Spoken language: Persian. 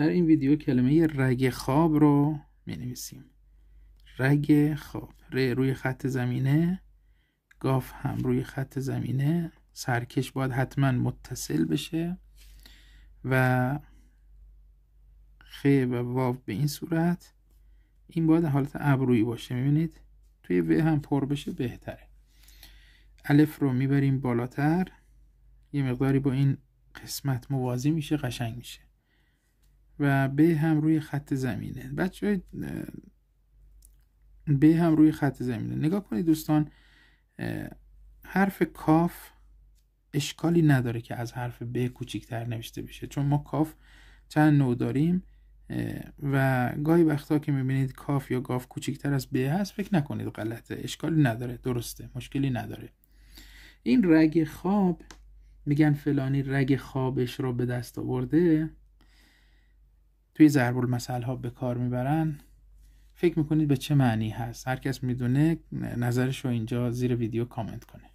در این ویدیو کلمه رگ خواب رو می نویسیم رگ خواب ر روی خط زمینه گاف هم روی خط زمینه سرکش باید حتما متصل بشه و خ و واو به این صورت این باید حالت ابرویی باشه میبینید توی و هم پر بشه بهتره الف رو میبریم بالاتر یه مقداری با این قسمت موازی میشه قشنگ میشه و ب هم روی خط زمینه بچه ب هم روی خط زمینه نگاه کنید دوستان حرف کاف اشکالی نداره که از حرف ب کوچیکتر نوشته بشه چون ما کاف چند نوع داریم و گاهی وقتا که میبینید کاف یا گاف کوچیکتر از ب هست فکر نکنید غلطه اشکالی نداره درسته مشکلی نداره این رگ خواب میگن فلانی رگ خوابش رو به دست آورده توی ضرب المثل ها به کار میبرن فکر میکنید به چه معنی هست هر کس میدونه نظرش رو اینجا زیر ویدیو کامنت کنه